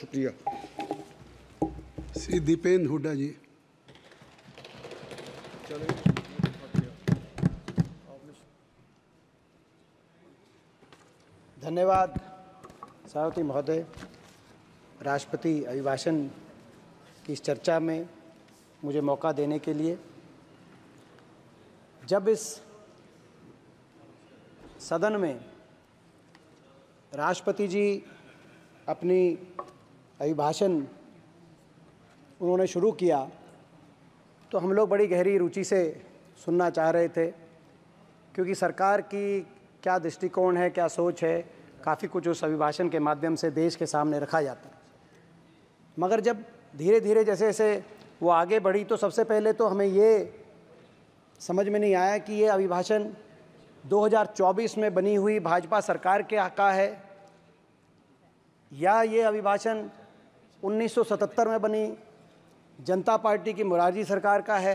शुक्रिया श्री दीपेंद्र हुडा जी धन्यवाद सावती महोदय राष्ट्रपति अभिभाषण की इस चर्चा में मुझे मौका देने के लिए जब इस सदन में राष्ट्रपति जी अपनी अभिभाषण उन्होंने शुरू किया तो हम लोग बड़ी गहरी रुचि से सुनना चाह रहे थे क्योंकि सरकार की क्या दृष्टिकोण है क्या सोच है काफ़ी कुछ उस अभिभाषण के माध्यम से देश के सामने रखा जाता मगर जब धीरे धीरे जैसे जैसे वो आगे बढ़ी तो सबसे पहले तो हमें ये समझ में नहीं आया कि ये अभिभाषण 2024 में बनी हुई भाजपा सरकार के का है या ये अभिभाषण 1977 में बनी जनता पार्टी की मुरारजी सरकार का है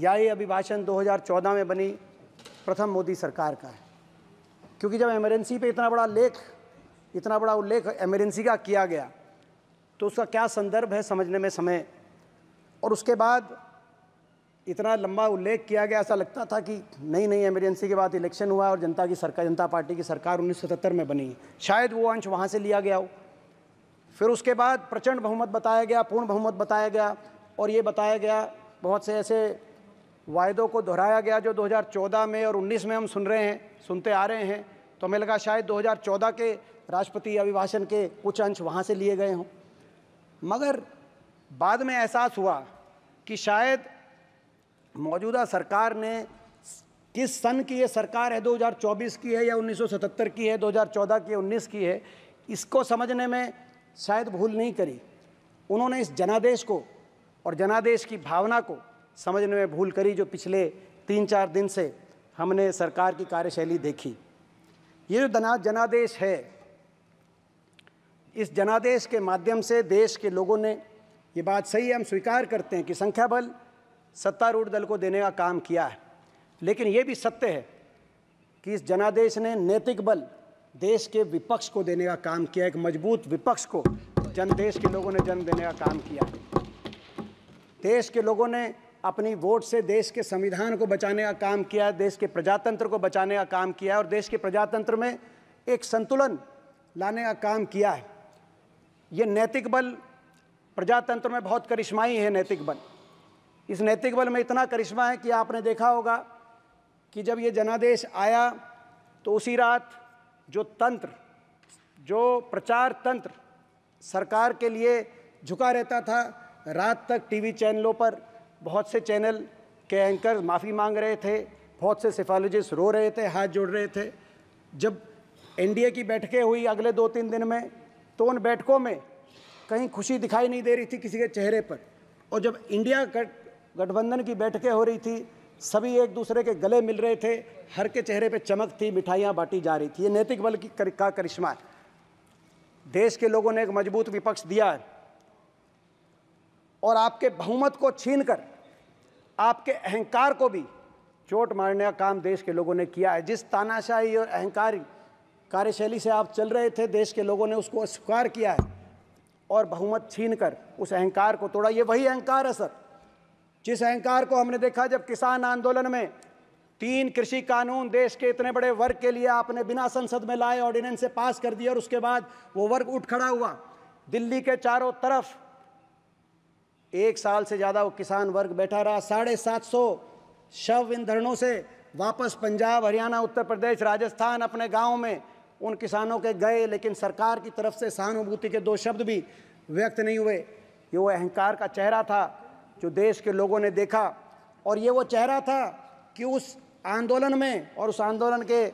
या ये अभिभाषण 2014 में बनी प्रथम मोदी सरकार का है क्योंकि जब एमरजेंसी पे इतना बड़ा लेख इतना बड़ा उल्लेख एमरजेंसी का किया गया तो उसका क्या संदर्भ है समझने में समय और उसके बाद इतना लंबा उल्लेख किया गया ऐसा लगता था कि नई नई एमरजेंसी के बाद इलेक्शन हुआ और जनता की सरकार जनता पार्टी की सरकार 1977 में बनी शायद वो अंश वहाँ से लिया गया हो फिर उसके बाद प्रचंड बहुमत बताया गया पूर्ण बहुमत बताया गया और ये बताया गया बहुत से ऐसे वायदों को दोहराया गया जो 2014 में और 19 में हम सुन रहे हैं सुनते आ रहे हैं तो हमें लगा शायद 2014 के राष्ट्रपति अभिभाषण के कुछ अंश वहाँ से लिए गए हों मगर बाद में एहसास हुआ कि शायद मौजूदा सरकार ने किस सन की ये सरकार है 2024 की है या 1977 की है 2014 की 19 की है इसको समझने में शायद भूल नहीं करी उन्होंने इस जनादेश को और जनादेश की भावना को समझने में भूल करी जो पिछले तीन चार दिन से हमने सरकार की कार्यशैली देखी ये जो जनादेश है इस जनादेश के माध्यम से देश के लोगों ने ये बात सही है हम स्वीकार करते हैं कि संख्या बल सत्तारूढ़ दल को देने का काम किया है लेकिन ये भी सत्य है कि इस जनादेश ने नैतिक बल देश के विपक्ष को देने का काम किया एक मजबूत विपक्ष को जन देश के लोगों ने जन्म देने का काम किया देश के लोगों ने अपनी वोट से देश के संविधान को बचाने का काम किया देश के प्रजातंत्र को बचाने का काम किया और देश के प्रजातंत्र में एक संतुलन लाने का काम किया है ये नैतिक बल प्रजातंत्र में बहुत करिश्माई है नैतिक बल इस नैतिक बल में इतना करिश्मा है कि आपने देखा होगा कि जब ये जनादेश आया तो उसी रात जो तंत्र जो प्रचार तंत्र सरकार के लिए झुका रहता था रात तक टीवी चैनलों पर बहुत से चैनल के एंकर माफ़ी मांग रहे थे बहुत से सिफालोजिस्ट रो रहे थे हाथ जोड़ रहे थे जब एनडीए की बैठकें हुई अगले दो तीन दिन में तो उन बैठकों में कहीं खुशी दिखाई नहीं दे रही थी किसी के चेहरे पर और जब इंडिया गठबंधन की बैठकें हो रही थी सभी एक दूसरे के गले मिल रहे थे हर के चेहरे पे चमक थी मिठाइयाँ बांटी जा रही थी ये नैतिक बल की कर, का करिश्मा है देश के लोगों ने एक मजबूत विपक्ष दिया है और आपके बहुमत को छीन कर आपके अहंकार को भी चोट मारने का काम देश के लोगों ने किया है जिस तानाशाही और अहंकार कार्यशैली से आप चल रहे थे देश के लोगों ने उसको स्वीकार किया है और बहुमत छीन कर उस अहंकार को तोड़ा ये वही अहंकार है सर जिस अहंकार को हमने देखा जब किसान आंदोलन में तीन कृषि कानून देश के इतने बड़े वर्ग के लिए आपने बिना संसद में लाए ऑर्डिनेंस से पास कर दिया और उसके बाद वो वर्ग उठ खड़ा हुआ दिल्ली के चारों तरफ एक साल से ज़्यादा वो किसान वर्ग बैठा रहा साढ़े सात सौ शव इन धरणों से वापस पंजाब हरियाणा उत्तर प्रदेश राजस्थान अपने गाँव में उन किसानों के गए लेकिन सरकार की तरफ से सहानुभूति के दो शब्द भी व्यक्त नहीं हुए ये वो अहंकार का चेहरा था जो देश के लोगों ने देखा और ये वो चेहरा था कि उस आंदोलन में और उस आंदोलन के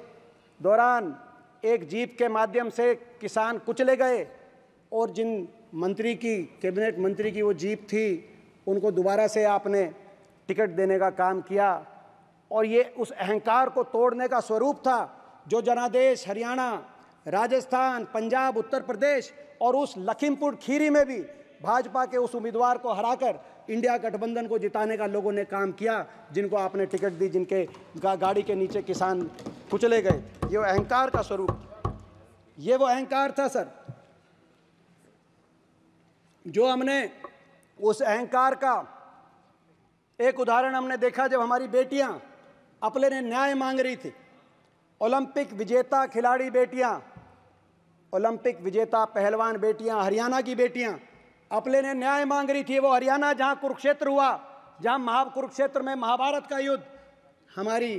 दौरान एक जीप के माध्यम से किसान कुचले गए और जिन मंत्री की कैबिनेट मंत्री की वो जीप थी उनको दोबारा से आपने टिकट देने का काम किया और ये उस अहंकार को तोड़ने का स्वरूप था जो जनादेश हरियाणा राजस्थान पंजाब उत्तर प्रदेश और उस लखीमपुर खीरी में भी भाजपा के उस उम्मीदवार को हराकर इंडिया गठबंधन को जिताने का लोगों ने काम किया जिनको आपने टिकट दी जिनके गा, गाड़ी के नीचे किसान कुचले गए ये वो अहंकार का स्वरूप ये वो अहंकार था सर जो हमने उस अहंकार का एक उदाहरण हमने देखा जब हमारी बेटियां अपने ने न्याय मांग रही थी ओलंपिक विजेता खिलाड़ी बेटियां ओलंपिक विजेता पहलवान बेटियां हरियाणा की बेटियां अपने ने न्याय मांग रही थी वो हरियाणा जहाँ कुरुक्षेत्र हुआ जहाँ महा कुरुक्षेत्र में महाभारत का युद्ध हमारी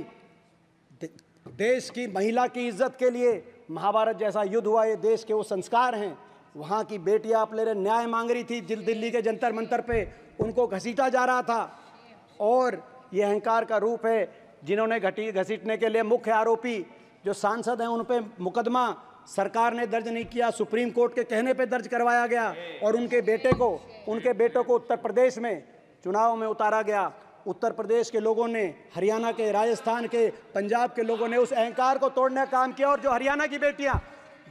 देश की महिला की इज्जत के लिए महाभारत जैसा युद्ध हुआ ये देश के वो संस्कार हैं वहाँ की बेटियाँ अपने ने न्याय मांग रही थी दिल्ली के जंतर मंतर पे उनको घसीटा जा रहा था और ये अहंकार का रूप है जिन्होंने घटी घसीटने के लिए मुख्य आरोपी जो सांसद हैं उन पर मुकदमा सरकार ने दर्ज नहीं किया सुप्रीम कोर्ट के कहने पे दर्ज करवाया गया और उनके बेटे को उनके बेटों को उत्तर प्रदेश में चुनाव में उतारा गया उत्तर प्रदेश के लोगों ने हरियाणा के राजस्थान के पंजाब के लोगों ने उस अहंकार को तोड़ने का काम किया और जो हरियाणा की बेटियां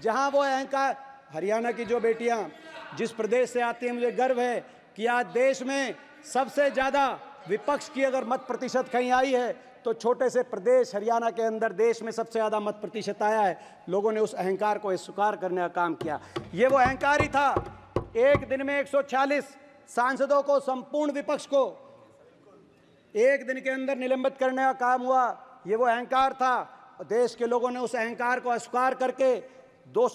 जहां वो अहंकार हरियाणा की जो बेटियां जिस प्रदेश से आती हैं मुझे गर्व है कि आज देश में सबसे ज़्यादा विपक्ष की अगर मत प्रतिशत कहीं आई है तो छोटे से प्रदेश हरियाणा के अंदर देश में सबसे ज़्यादा मत प्रतिशत आया है लोगों ने उस अहंकार को स्वीकार करने का काम किया ये वो अहंकार ही था एक दिन में 140 सांसदों को संपूर्ण विपक्ष को एक दिन के अंदर निलंबित करने का काम हुआ ये वो अहंकार था देश के लोगों ने उस अहंकार को अस्वीकार करके दो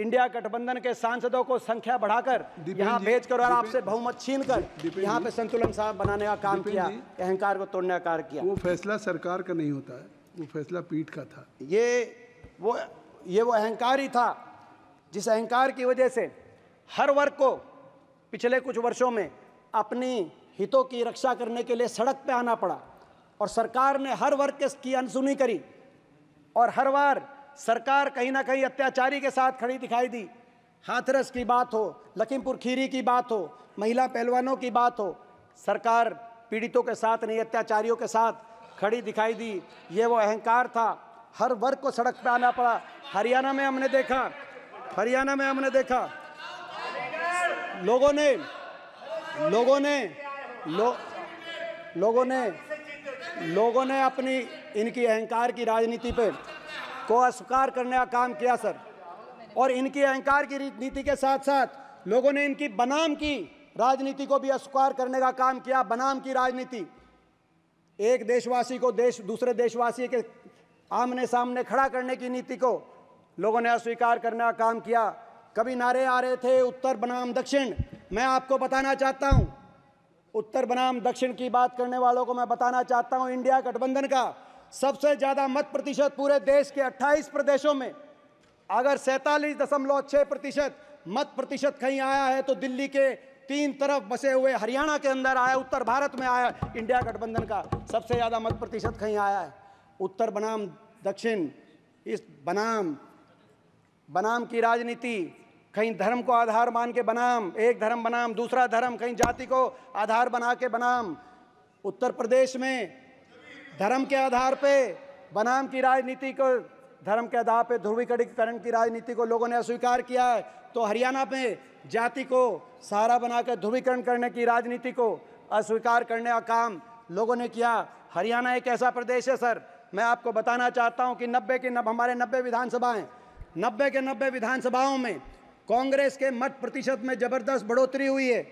इंडिया गठबंधन के सांसदों को संख्या बढ़ाकर यहाँ भेज कर और आपसे बहुमत छीन कर यहाँ पे संतुलन साहब बनाने का काम किया अहंकार को तोड़ने का कार्य किया वो फैसला सरकार का नहीं होता है वो फैसला पीठ का था ये वो ये वो अहंकार ही था जिस अहंकार की वजह से हर वर्ग को पिछले कुछ वर्षों में अपनी हितों की रक्षा करने के लिए सड़क पे आना पड़ा और सरकार ने हर वर्ग की अनसुनी करी और हर बार सरकार कहीं ना कहीं अत्याचारी के साथ खड़ी दिखाई दी हाथरस की बात हो लखीमपुर खीरी की बात हो महिला पहलवानों की बात हो सरकार पीड़ितों के साथ नहीं अत्याचारियों के साथ खड़ी दिखाई दी ये वो अहंकार था हर वर्ग को सड़क पर आना पड़ा हरियाणा में हमने देखा हरियाणा में हमने देखा लोगों ने लोगों ने लो, लोगों ने लोगों ने अपनी इनकी अहंकार की राजनीति पे को अस्वीकार करने का काम किया सर और इनकी अहंकार की नीति के साथ साथ लोगों ने इनकी बनाम की राजनीति को भी अस्वीकार करने का काम किया बनाम की राजनीति एक देशवासी को देश दूसरे देशवासी के आमने सामने खड़ा करने की नीति को लोगों ने अस्वीकार करने का काम किया कभी नारे आ रहे थे उत्तर बनाम दक्षिण मैं आपको बताना चाहता हूँ उत्तर बनाम दक्षिण की बात करने वालों को मैं बताना चाहता हूँ इंडिया गठबंधन का सबसे ज़्यादा मत प्रतिशत पूरे देश के 28 प्रदेशों में अगर सैंतालीस दशमलव छः प्रतिशत मत प्रतिशत कहीं आया है तो दिल्ली के तीन तरफ बसे हुए हरियाणा के अंदर आया उत्तर भारत में आया इंडिया गठबंधन का सबसे ज़्यादा मत प्रतिशत कहीं आया है उत्तर बनाम दक्षिण इस बनाम बनाम की राजनीति कहीं धर्म को आधार मान के बनाम एक धर्म बनाम दूसरा धर्म कहीं जाति को आधार बना के बनाम उत्तर प्रदेश में धर्म के आधार पे बनाम की राजनीति को धर्म के आधार पे ध्रुवीकरण की राजनीति को लोगों ने अस्वीकार किया है तो हरियाणा में जाति को सहारा बनाकर ध्रुवीकरण करने की राजनीति को अस्वीकार करने का काम लोगों ने किया हरियाणा एक ऐसा प्रदेश है सर मैं आपको बताना चाहता हूँ कि नब्बे के नब हमारे नब्बे विधानसभाएं नब्बे के नब्बे विधानसभाओं में कांग्रेस के मत प्रतिशत में ज़बरदस्त बढ़ोतरी हुई है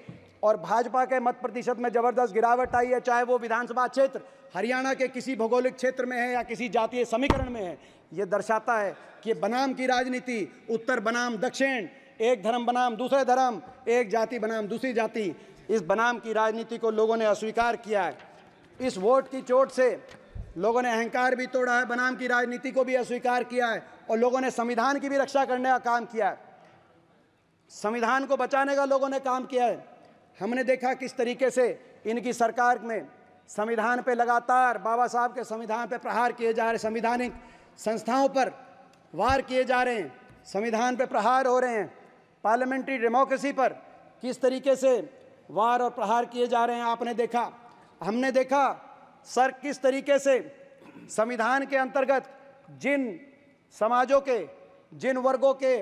और भाजपा के मत प्रतिशत में जबरदस्त गिरावट आई है चाहे वो विधानसभा क्षेत्र हरियाणा के किसी भौगोलिक क्षेत्र में है या किसी जातीय समीकरण में है ये दर्शाता है कि बनाम की राजनीति उत्तर बनाम दक्षिण एक धर्म बनाम दूसरे धर्म एक जाति बनाम दूसरी जाति इस बनाम की राजनीति को लोगों ने अस्वीकार किया है इस वोट की चोट से लोगों ने अहंकार भी तोड़ा है बनाम की राजनीति को भी अस्वीकार किया है और लोगों ने संविधान की भी रक्षा करने का काम किया है संविधान को बचाने का लोगों ने काम किया है हमने देखा किस तरीके से इनकी सरकार में संविधान पे लगातार बाबा साहब के संविधान पे प्रहार किए जा रहे संविधानिक संस्थाओं पर वार किए जा रहे हैं संविधान पे प्रहार हो रहे हैं पार्लियामेंट्री डेमोक्रेसी पर किस तरीके से वार और प्रहार किए जा रहे हैं आपने देखा हमने देखा सर किस तरीके से संविधान के अंतर्गत जिन समाजों के जिन वर्गों के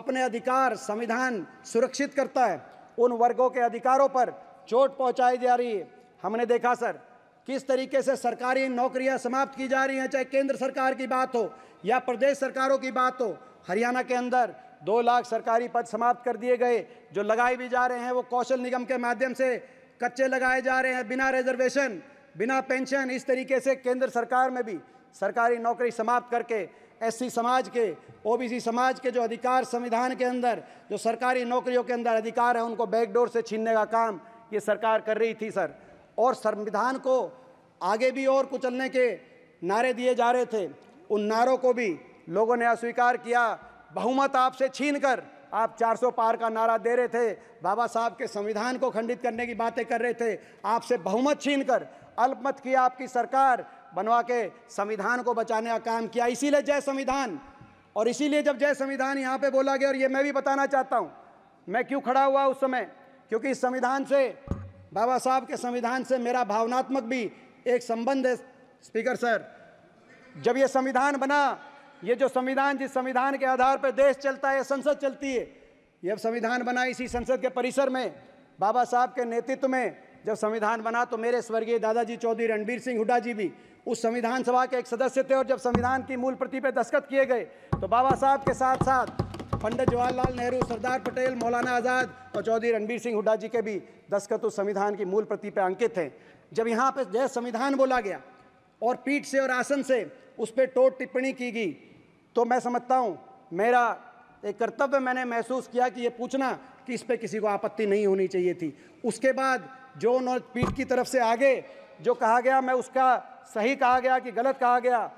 अपने अधिकार संविधान सुरक्षित करता है उन वर्गों के अधिकारों पर चोट पहुंचाई जा रही है हमने देखा सर किस तरीके से सरकारी नौकरियां समाप्त की जा रही हैं चाहे केंद्र सरकार की बात हो या प्रदेश सरकारों की बात हो हरियाणा के अंदर दो लाख सरकारी पद समाप्त कर दिए गए जो लगाए भी जा रहे हैं वो कौशल निगम के माध्यम से कच्चे लगाए जा रहे हैं बिना रिजर्वेशन बिना पेंशन इस तरीके से केंद्र सरकार में भी सरकारी नौकरी समाप्त करके एससी समाज के ओबीसी समाज के जो अधिकार संविधान के अंदर जो सरकारी नौकरियों के अंदर अधिकार है उनको बैकडोर से छीनने का काम ये सरकार कर रही थी सर और संविधान को आगे भी और कुचलने के नारे दिए जा रहे थे उन नारों को भी लोगों ने अस्वीकार किया बहुमत आपसे छीन कर आप 400 पार का नारा दे रहे थे बाबा साहब के संविधान को खंडित करने की बातें कर रहे थे आपसे बहुमत छीन कर अल्पमत किया आपकी सरकार बनवा के संविधान को बचाने का काम किया इसीलिए जय संविधान और इसीलिए जब जय संविधान यहाँ पे बोला गया और ये मैं भी बताना चाहता हूँ मैं क्यों खड़ा हुआ उस समय क्योंकि इस संविधान से बाबा साहब के संविधान से मेरा भावनात्मक भी एक संबंध है स्पीकर सर जब ये संविधान बना ये जो संविधान जिस संविधान के आधार पर देश चलता है संसद चलती है ये संविधान बना इसी संसद के परिसर में बाबा साहब के नेतृत्व में जब संविधान बना तो मेरे स्वर्गीय दादाजी चौधरी रणबीर सिंह हुडा जी भी उस संविधान सभा के एक सदस्य थे और जब संविधान की मूल प्रति पर दस्खत किए गए तो बाबा साहब के साथ साथ पंडित जवाहरलाल नेहरू सरदार पटेल मौलाना आज़ाद और चौधरी रणबीर सिंह हुड्डा जी के भी दस्खत उस संविधान की मूल प्रति पर अंकित हैं जब यहाँ पर जय संविधान बोला गया और पीठ से और आसन से उस पर टोट टिप्पणी की गई तो मैं समझता हूँ मेरा एक कर्तव्य मैंने महसूस किया कि ये पूछना कि इस पर किसी को आपत्ति नहीं होनी चाहिए थी उसके बाद जो उन्होंने पीठ की तरफ से आगे जो कहा गया मैं उसका सही कहा गया कि गलत कहा गया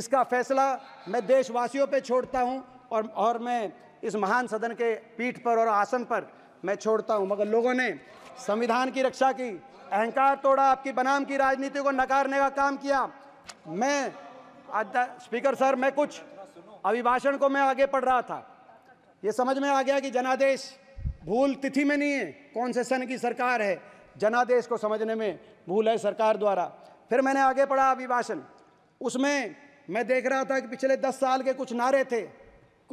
इसका फैसला मैं देशवासियों पे छोड़ता हूँ और और मैं इस महान सदन के पीठ पर और आसन पर मैं छोड़ता हूँ मगर लोगों ने संविधान की रक्षा की अहंकार तोड़ा आपकी बनाम की राजनीति को नकारने का काम किया मैं स्पीकर सर मैं कुछ अभिभाषण को मैं आगे पढ़ रहा था ये समझ में आ गया कि जनादेश भूल तिथि में नहीं है कौन से सन की सरकार है जनादेश को समझने में भूल है सरकार द्वारा फिर मैंने आगे पढ़ा अभिभाषण उसमें मैं देख रहा था कि पिछले दस साल के कुछ नारे थे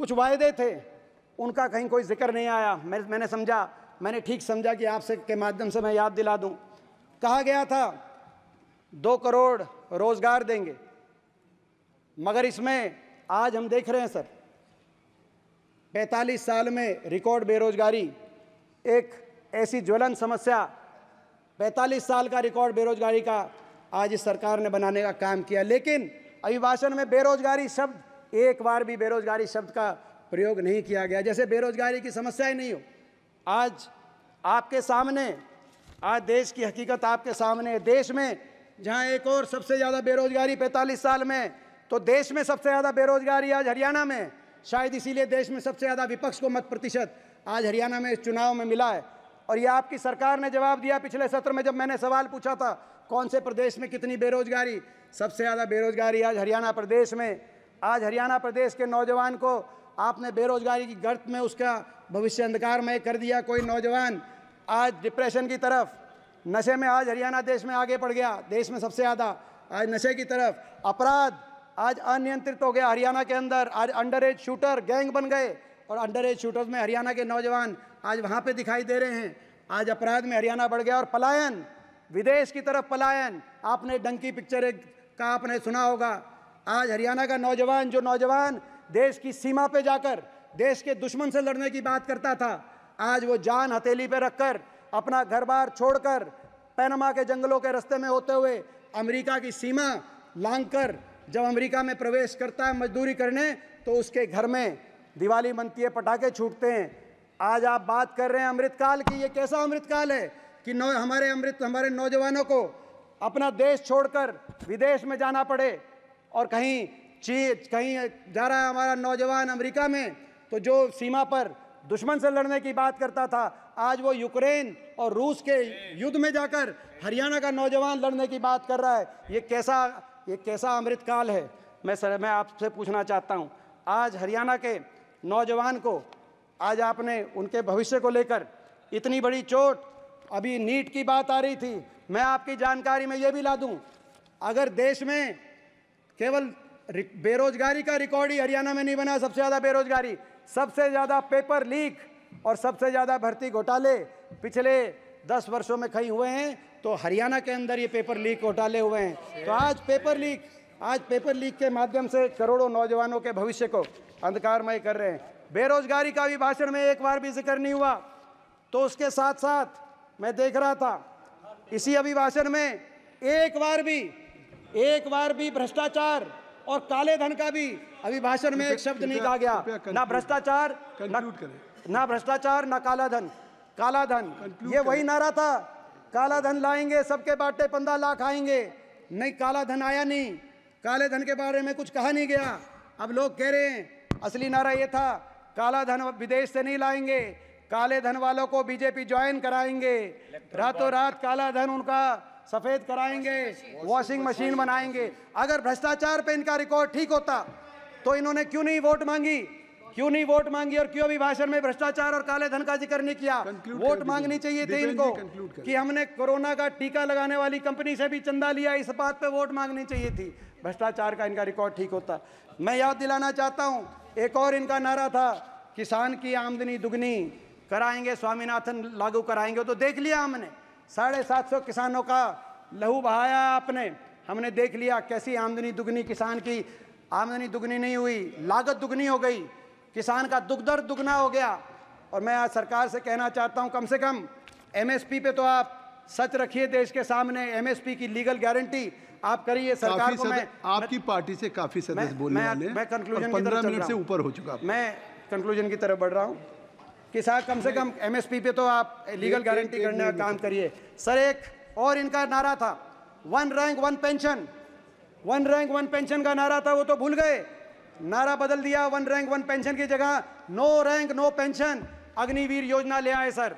कुछ वायदे थे उनका कहीं कोई जिक्र नहीं आया मैं मैंने समझा मैंने ठीक समझा कि आपसे के माध्यम से मैं याद दिला दूं कहा गया था दो करोड़ रोजगार देंगे मगर इसमें आज हम देख रहे हैं सर 45 साल में रिकॉर्ड बेरोजगारी एक ऐसी ज्वलन समस्या 45 साल का रिकॉर्ड बेरोजगारी का आज इस सरकार ने बनाने का काम किया लेकिन अभिभाषण में बेरोजगारी शब्द एक बार भी बेरोजगारी शब्द का प्रयोग नहीं किया गया जैसे बेरोजगारी की समस्या ही नहीं हो आज आपके सामने आज देश की हकीकत आपके सामने है देश में जहाँ एक और सबसे ज़्यादा बेरोजगारी पैंतालीस साल में तो देश में सबसे ज़्यादा बेरोजगारी आज हरियाणा में शायद इसीलिए देश में सबसे ज़्यादा विपक्ष को मत प्रतिशत आज हरियाणा में इस चुनाव में मिला है और ये आपकी सरकार ने जवाब दिया पिछले सत्र में जब मैंने सवाल पूछा था कौन से प्रदेश में कितनी बेरोजगारी सबसे ज़्यादा बेरोजगारी आज हरियाणा प्रदेश में आज हरियाणा प्रदेश के नौजवान को आपने बेरोजगारी की गर्त में उसका भविष्य अंधकारमय कर दिया कोई नौजवान आज डिप्रेशन की तरफ नशे में आज हरियाणा देश में आगे पड़ गया देश में सबसे ज़्यादा आज नशे की तरफ अपराध आज अनियंत्रित हो गया हरियाणा के अंदर आज अंडर एज शूटर गैंग बन गए और अंडर एज शूटर्स में हरियाणा के नौजवान आज वहाँ पे दिखाई दे रहे हैं आज अपराध में हरियाणा बढ़ गया और पलायन विदेश की तरफ पलायन आपने डंकी पिक्चर का आपने सुना होगा आज हरियाणा का नौजवान जो नौजवान देश की सीमा पे जाकर देश के दुश्मन से लड़ने की बात करता था आज वो जान हथेली पे रखकर अपना घर बार छोड़कर पैनमा के जंगलों के रास्ते में होते हुए अमेरिका की सीमा लांग कर जब अमेरिका में प्रवेश करता है मजदूरी करने तो उसके घर में दिवाली मनती है पटाखे छूटते हैं आज आप बात कर रहे हैं अमृतकाल की ये कैसा अमृतकाल है कि नौ हमारे अमृत हमारे नौजवानों को अपना देश छोड़कर विदेश में जाना पड़े और कहीं चीज कहीं जा रहा है हमारा नौजवान अमेरिका में तो जो सीमा पर दुश्मन से लड़ने की बात करता था आज वो यूक्रेन और रूस के युद्ध में जाकर हरियाणा का नौजवान लड़ने की बात कर रहा है ये कैसा ये कैसा अमृतकाल है मैं सर मैं आपसे पूछना चाहता हूँ आज हरियाणा के नौजवान को आज आपने उनके भविष्य को लेकर इतनी बड़ी चोट अभी नीट की बात आ रही थी मैं आपकी जानकारी में ये भी ला दूं अगर देश में केवल बेरोजगारी का रिकॉर्ड ही हरियाणा में नहीं बना सबसे ज़्यादा बेरोजगारी सबसे ज़्यादा पेपर लीक और सबसे ज़्यादा भर्ती घोटाले पिछले दस वर्षों में कई हुए हैं तो हरियाणा के अंदर ये पेपर लीक घोटाले हुए हैं तो आज पेपर लीक आज पेपर लीक के माध्यम से करोड़ों नौजवानों के भविष्य को अंधकारमय कर रहे हैं बेरोजगारी का भी भाषण में एक बार भी जिक्र नहीं हुआ तो उसके साथ साथ मैं देख रहा था इसी अभिभाषण में एक बार भी एक बार भी भ्रष्टाचार और काले धन का भी अभिभाषण में एक शब्द नहीं कहा गया ना भ्रष्टाचार ना भ्रष्टाचार ना काला धन काला धन ये वही नारा था काला धन लाएंगे सबके बाटे पंद्रह लाख आएंगे नहीं काला धन आया नहीं काले धन के बारे में कुछ कहा नहीं गया अब लोग कह रहे हैं असली नारा ये था काला धन विदेश से नहीं लाएंगे काले धन वालों को बीजेपी ज्वाइन कराएंगे रातों रात काला धन उनका सफेद कराएंगे वॉशिंग मशीन बनाएंगे अगर भ्रष्टाचार पे इनका रिकॉर्ड ठीक होता तो इन्होंने क्यों नहीं वोट मांगी क्यों नहीं वोट मांगी और क्यों अभिभाषण में भ्रष्टाचार और काले धन का जिक्र नहीं किया वोट मांगनी चाहिए थी इनको कि हमने कोरोना का टीका लगाने वाली कंपनी से भी चंदा लिया इस बात पे वोट मांगनी चाहिए थी भ्रष्टाचार का इनका रिकॉर्ड ठीक होता मैं याद दिलाना चाहता हूँ एक और इनका नारा था किसान की आमदनी दुगनी कराएंगे स्वामीनाथन लागू कराएंगे तो देख लिया हमने साढ़े सात सौ किसानों का लहू बहाया आपने हमने देख लिया कैसी आमदनी दुगनी किसान की आमदनी दुगनी नहीं हुई लागत दुगनी हो गई किसान का दुख दर दुगना हो गया और मैं आज सरकार से कहना चाहता हूँ कम से कम पी पे तो आप सच रखिए देश के सामने एमएसपी की लीगल गारंटी आप करिए सरकार को मैं आपकी पार्टी से काफी सदस्य बोलने मैं, वाले मैं कंक्लूजन की तरफ मिनट से ऊपर हो चुका मैं कंक्लूजन की तरफ बढ़ रहा हूँ कि साहब कम से कम एमएसपी पे तो आप लीगल गारंटी करने का काम करिए सर एक और इनका नारा था one rank one pension one rank one pension का नारा था वो तो भूल गए नारा बदल दिया वन रैंक वन पेंशन की जगह no rank no pension Agniveer योजना ले आए सर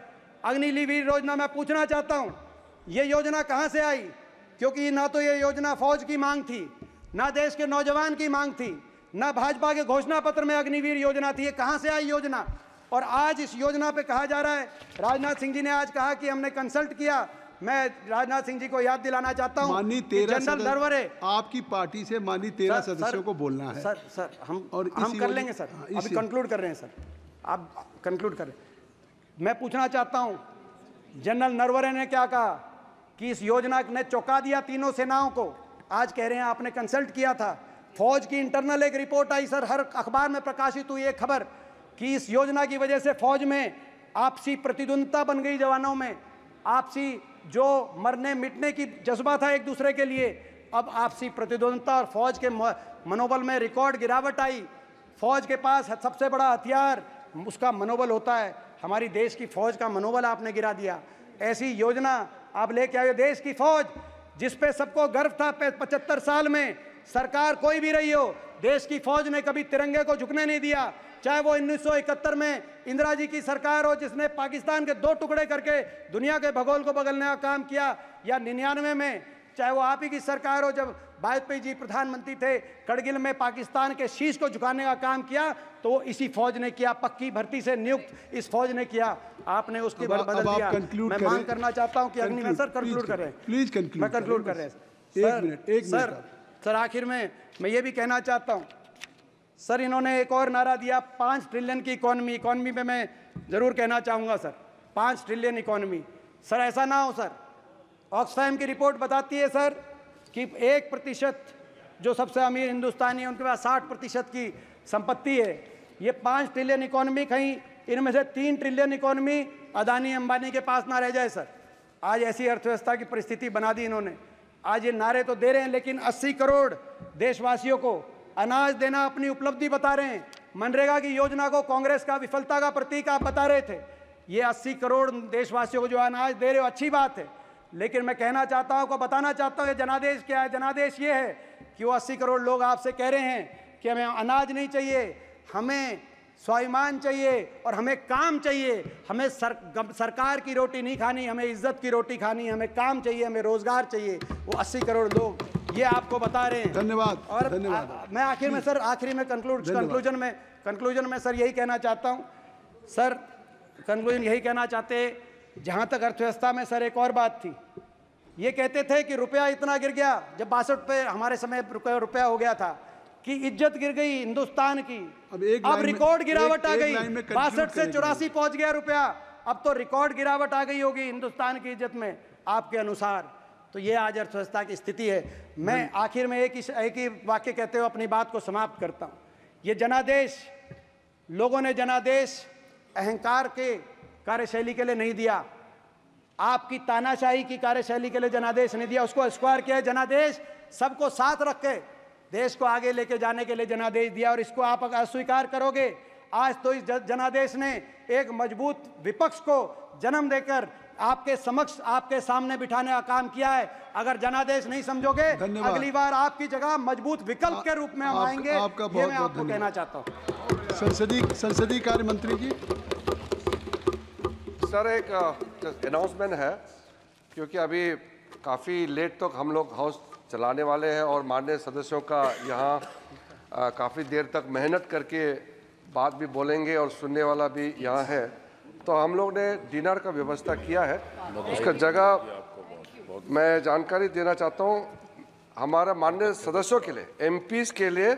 अग्निवीर योजना मैं पूछना चाहता हूँ ये योजना कहाँ से आई क्योंकि ना तो ये योजना फौज की मांग थी ना देश के नौजवान की मांग थी ना भाजपा के घोषणा पत्र में अग्निवीर योजना थी ये कहाँ से आई योजना और आज इस योजना पे कहा जा रहा है राजनाथ सिंह जी ने आज कहा कि हमने कंसल्ट किया मैं राजनाथ सिंह जी को याद दिलाना चाहता हूँ जनरल आपकी पार्टी से माननीय तेरह सदस्यों को बोलना है सर सर हम और हम कर लेंगे सर हाँ, अभी कंक्लूड कर रहे हैं सर आप कंक्लूड कर रहे मैं पूछना चाहता हूँ जनरल नरवरे ने क्या कहा कि इस योजना ने चौंका दिया तीनों सेनाओं को आज कह रहे हैं आपने कंसल्ट किया था फौज की इंटरनल एक रिपोर्ट आई सर हर अखबार में प्रकाशित हुई एक खबर कि इस योजना की वजह से फौज में आपसी प्रतिद्वंदता बन गई जवानों में आपसी जो मरने मिटने की जज्बा था एक दूसरे के लिए अब आपसी प्रतिद्वंदता और फौज के मनोबल में रिकॉर्ड गिरावट आई फौज के पास सबसे बड़ा हथियार उसका मनोबल होता है हमारी देश की फौज का मनोबल आपने गिरा दिया ऐसी योजना आप लेके आए देश की फौज जिस पे सबको गर्व था पचहत्तर साल में सरकार कोई भी रही हो देश की फौज ने कभी तिरंगे को झुकने नहीं दिया चाहे वो 1971 में इंदिरा जी की सरकार हो जिसने पाकिस्तान के दो टुकड़े करके दुनिया के भगोल को बदलने का काम किया या निन्यानवे में चाहे वो आप ही की सरकार हो जब वाजपेयी जी प्रधानमंत्री थे कड़गिल में पाकिस्तान के शीश को झुकाने का काम किया तो वो इसी फौज ने किया पक्की भर्ती से नियुक्त इस फौज ने किया आपने उसकी बदल दिया मैं मांग करना चाहता हूँ कि अग्नि सर कंक्लूड करें प्लीज कंक्लूड मैं कंक्लूड कर रहे हैं एक मिनट एक सर सर आखिर में मैं ये भी कहना चाहता हूँ सर इन्होंने एक और नारा दिया पाँच ट्रिलियन की इकोनॉमी इकोनॉमी में मैं ज़रूर कहना चाहूँगा सर पाँच ट्रिलियन इकोनॉमी सर ऐसा ना हो सर ऑक्सफैम की रिपोर्ट बताती है सर कि एक प्रतिशत जो सबसे अमीर हिंदुस्तानी है उनके पास साठ प्रतिशत की संपत्ति है ये पाँच ट्रिलियन इकोनॉमी कहीं इनमें से तीन ट्रिलियन इकोनॉमी अदानी अंबानी के पास ना रह जाए सर आज ऐसी अर्थव्यवस्था की परिस्थिति बना दी इन्होंने आज ये नारे तो दे रहे हैं लेकिन 80 करोड़ देशवासियों को अनाज देना अपनी उपलब्धि बता रहे हैं मनरेगा की योजना को कांग्रेस का विफलता का प्रतीक आप बता रहे थे ये 80 करोड़ देशवासियों को जो अनाज दे रहे हो अच्छी बात है लेकिन मैं कहना चाहता हूँ को बताना चाहता हूँ कि जनादेश क्या है जनादेश ये है कि वो अस्सी करोड़ लोग आपसे कह रहे हैं कि हमें अनाज नहीं चाहिए हमें स्वाभिमान चाहिए और हमें काम चाहिए हमें सर, सरकार की रोटी नहीं खानी हमें इज्जत की रोटी खानी हमें काम चाहिए हमें रोजगार चाहिए वो 80 करोड़ लोग ये आपको बता रहे हैं धन्यवाद और धन्यवाद मैं आखिर में सर आखिरी में कंक्लूड कंक्लूजन में कंक्लूजन में सर यही कहना चाहता हूँ सर कंक्लूजन यही कहना चाहते जहाँ तक अर्थव्यवस्था में सर एक और बात थी ये कहते थे कि रुपया इतना गिर गया जब बासठ पे हमारे समय रुपया हो गया था कि इज्जत गिर गई हिंदुस्तान की अब एक अब रिकॉर्ड गिरावट आ गई बासठ से चौरासी पहुंच गया रुपया अब तो रिकॉर्ड गिरावट आ गई होगी हिंदुस्तान की इज्जत में आपके अनुसार तो ये आज अर्थव्यवस्था की स्थिति है मैं आखिर में एक ही एक ही वाक्य कहते हुए अपनी बात को समाप्त करता हूँ ये जनादेश लोगों ने जनादेश अहंकार के कार्यशैली के लिए नहीं दिया आपकी तानाशाही की कार्यशैली के लिए जनादेश नहीं दिया उसको स्क्वायर किया जनादेश सबको साथ रख के देश को आगे लेके जाने के लिए जनादेश दिया और इसको आप अस्वीकार करोगे आज तो इस जनादेश ने एक मजबूत विपक्ष को जन्म देकर आपके समक्ष आपके सामने बिठाने का काम किया है अगर जनादेश नहीं समझोगे अगली बार आपकी जगह मजबूत विकल्प के रूप में हम आप, आएंगे आपका ये बहुत, मैं आपको कहना चाहता हूँ संसदीय संसदीय कार्य मंत्री जी सर एक अनाउंसमेंट है क्योंकि अभी काफ़ी लेट तक तो हम लोग हाउस चलाने वाले हैं और माननीय सदस्यों का यहाँ काफ़ी देर तक मेहनत करके बात भी बोलेंगे और सुनने वाला भी यहाँ है तो हम लोग ने डिनर का व्यवस्था किया है उसका जगह मैं जानकारी देना चाहता हूँ हमारा माननीय सदस्यों के लिए एम के लिए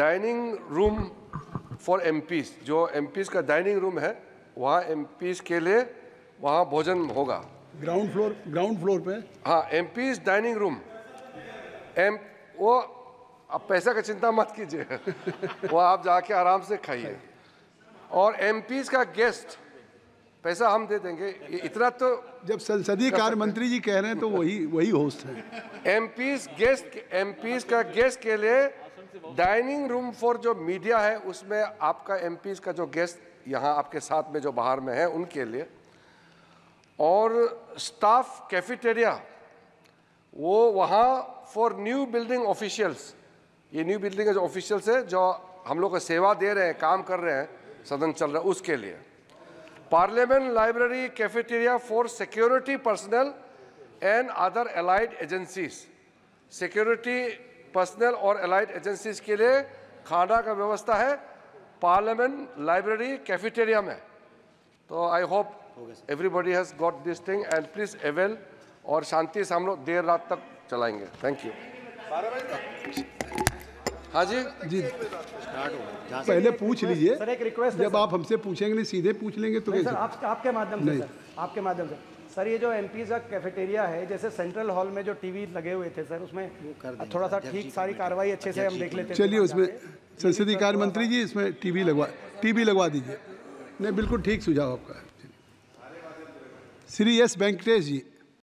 डाइनिंग रूम फॉर एम जो एम का डाइनिंग रूम है वहाँ एम के लिए वहाँ भोजन होगा ग्राउंड फ्लोर ग्राउंड फ्लोर पे हाँ एम डाइनिंग रूम एम वो आप पैसा का चिंता मत कीजिए वो आप जाके आराम से खाइए और एम का गेस्ट पैसा हम दे देंगे इतना तो जब संसदीय कार्य मंत्री जी कह रहे हैं तो वही वही होस्ट है एम गेस्ट एम का गेस्ट के लिए डाइनिंग रूम फॉर जो मीडिया है उसमें आपका एम का जो गेस्ट यहाँ आपके साथ में जो बाहर में है उनके लिए और स्टाफ कैफेटेरिया वो वहाँ फॉर न्यू बिल्डिंग ऑफिशियल्स ये न्यू बिल्डिंग के जो ऑफिशियल्स है जो हम लोग को सेवा दे रहे हैं काम कर रहे हैं सदन चल रहा है उसके लिए parliament library cafeteria for security personnel and other allied agencies security personnel और अलाइड एजेंसीज के लिए खाना का व्यवस्था है पार्लियामेंट लाइब्रेरी कैफेटेरिया में तो I hope everybody has got this thing and please avail और शांति से हम लोग देर रात तक चलाएंगे थैंक यू हाँ जी जी पहले पूछ लीजिए जब आप हमसे पूछेंगे नहीं सीधे पूछ लेंगे तो सर आप, आपके माध्यम से सर आपके माध्यम से सर ये जो एम का कैफेटेरिया है जैसे सेंट्रल हॉल में जो टीवी लगे हुए थे सर उसमें थोड़ा सा ठीक सारी कार्रवाई अच्छे से हम देख लेते हैं चलिए उसमें हाँ, संसदीय कार्य मंत्री जी इसमें टीवी लगवा टीवी लगवा दीजिए नहीं बिल्कुल ठीक सुझाव आपका श्री एस वेंकटेश जी